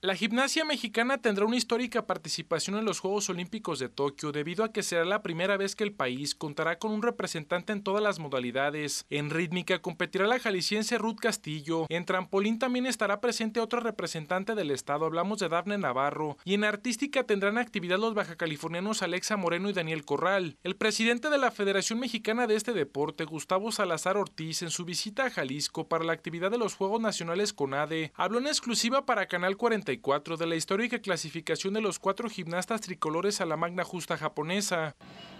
La gimnasia mexicana tendrá una histórica participación en los Juegos Olímpicos de Tokio debido a que será la primera vez que el país contará con un representante en todas las modalidades. En rítmica competirá la jalisciense Ruth Castillo, en trampolín también estará presente otro representante del estado, hablamos de Dafne Navarro, y en artística tendrán actividad los bajacalifornianos Alexa Moreno y Daniel Corral. El presidente de la Federación Mexicana de este deporte, Gustavo Salazar Ortiz, en su visita a Jalisco para la actividad de los Juegos Nacionales CONADE, habló en exclusiva para Canal 40 de la histórica clasificación de los cuatro gimnastas tricolores a la magna justa japonesa.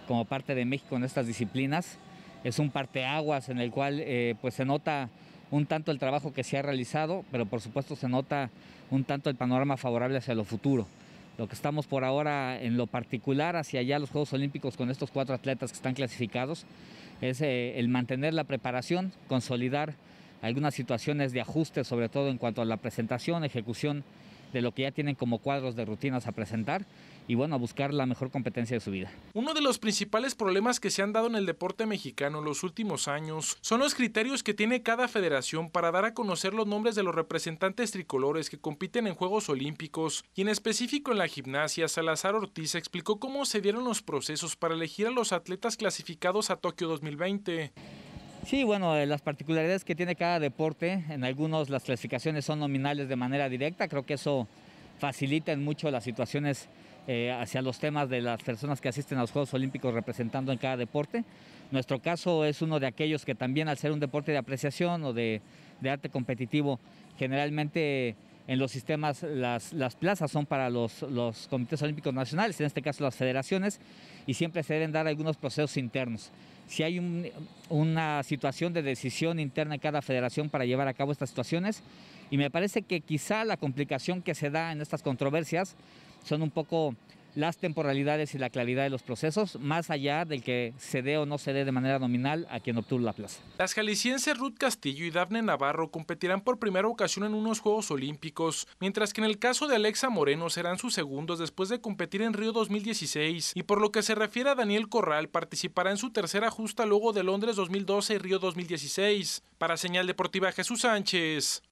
Como parte de México en estas disciplinas, es un parteaguas en el cual eh, pues se nota un tanto el trabajo que se ha realizado, pero por supuesto se nota un tanto el panorama favorable hacia lo futuro. Lo que estamos por ahora en lo particular hacia allá los Juegos Olímpicos con estos cuatro atletas que están clasificados es eh, el mantener la preparación, consolidar algunas situaciones de ajuste, sobre todo en cuanto a la presentación, ejecución de lo que ya tienen como cuadros de rutinas a presentar y bueno, a buscar la mejor competencia de su vida. Uno de los principales problemas que se han dado en el deporte mexicano en los últimos años son los criterios que tiene cada federación para dar a conocer los nombres de los representantes tricolores que compiten en Juegos Olímpicos y en específico en la gimnasia, Salazar Ortiz explicó cómo se dieron los procesos para elegir a los atletas clasificados a Tokio 2020. Sí, bueno, eh, las particularidades que tiene cada deporte, en algunos las clasificaciones son nominales de manera directa, creo que eso facilita en mucho las situaciones eh, hacia los temas de las personas que asisten a los Juegos Olímpicos representando en cada deporte. Nuestro caso es uno de aquellos que también al ser un deporte de apreciación o de arte competitivo, generalmente en los sistemas, las, plazas son para los, comités olímpicos nacionales, en este caso las federaciones, y siempre se deben dar algunos procesos internos si hay una situación de decisión interna en cada federación para llevar a cabo estas situaciones. Y me parece que quizá la complicación que se da en estas controversias son un poco las temporalidades y la claridad de los procesos, más allá del que se dé o no se dé de manera nominal a quien obtuvo la plaza. Las jaliscienses Ruth Castillo y Dafne Navarro competirán por primera ocasión en unos Juegos Olímpicos, mientras que en el caso de Alexa Moreno serán sus segundos después de competir en Río 2016, y por lo que se refiere a Daniel Corral, participará en su tercera justa luego de Londres 2012 y Río 2016. Para Señal Deportiva Jesús Sánchez,